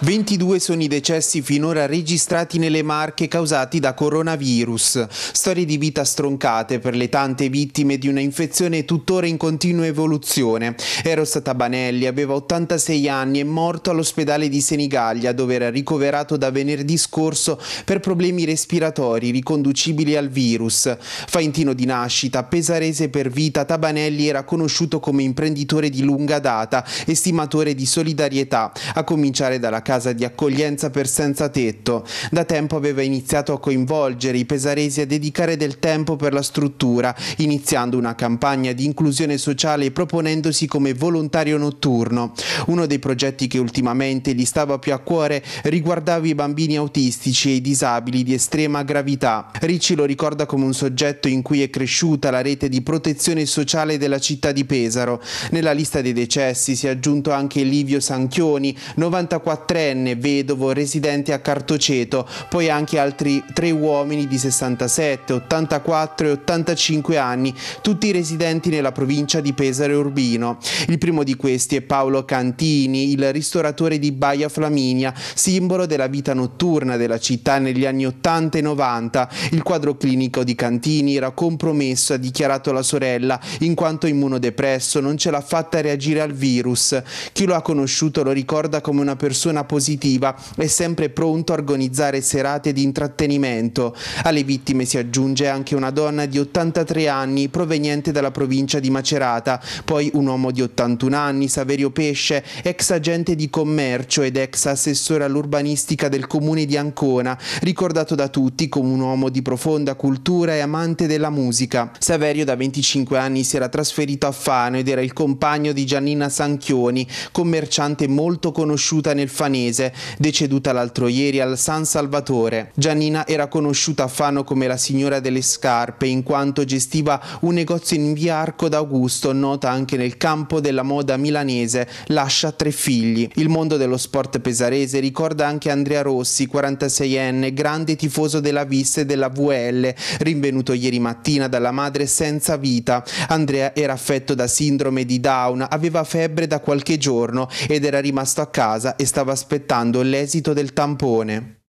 22 sono i decessi finora registrati nelle Marche causati da coronavirus. Storie di vita stroncate per le tante vittime di una infezione tuttora in continua evoluzione. Eros Tabanelli aveva 86 anni e morto all'ospedale di Senigallia dove era ricoverato da venerdì scorso per problemi respiratori riconducibili al virus. Faintino di nascita, pesarese per vita, Tabanelli era conosciuto come imprenditore di lunga data, estimatore di solidarietà, a cominciare dalla casa casa di accoglienza per senza tetto. Da tempo aveva iniziato a coinvolgere i pesaresi a dedicare del tempo per la struttura, iniziando una campagna di inclusione sociale e proponendosi come volontario notturno. Uno dei progetti che ultimamente gli stava più a cuore riguardava i bambini autistici e i disabili di estrema gravità. Ricci lo ricorda come un soggetto in cui è cresciuta la rete di protezione sociale della città di Pesaro. Nella lista dei decessi si è aggiunto anche Livio Sanchioni, 94 73enne vedovo residente a Cartoceto, poi anche altri tre uomini di 67, 84 e 85 anni, tutti residenti nella provincia di Pesaro Urbino. Il primo di questi è Paolo Cantini, il ristoratore di Baia Flaminia, simbolo della vita notturna della città negli anni 80 e 90. Il quadro clinico di Cantini era compromesso, ha dichiarato la sorella, in quanto immunodepresso non ce l'ha fatta reagire al virus. Chi lo ha conosciuto lo ricorda come una persona disciplina positiva e sempre pronto a organizzare serate di intrattenimento. Alle vittime si aggiunge anche una donna di 83 anni proveniente dalla provincia di Macerata, poi un uomo di 81 anni, Saverio Pesce, ex agente di commercio ed ex assessore all'urbanistica del comune di Ancona, ricordato da tutti come un uomo di profonda cultura e amante della musica. Saverio da 25 anni si era trasferito a Fano ed era il compagno di Giannina Sanchioni, commerciante molto conosciuta nel fanino milanese, deceduta l'altro ieri al San Salvatore. Giannina era conosciuta a Fano come la signora delle scarpe in quanto gestiva un negozio in via Arco d'Augusto, nota anche nel campo della moda milanese, lascia tre figli. Il mondo dello sport pesarese ricorda anche Andrea Rossi, 46enne, grande tifoso della Vista e della VL, rinvenuto ieri mattina dalla madre senza vita. Andrea era affetto da sindrome di Down, aveva febbre da qualche giorno ed era rimasto a casa e stava aspettando aspettando l'esito del tampone.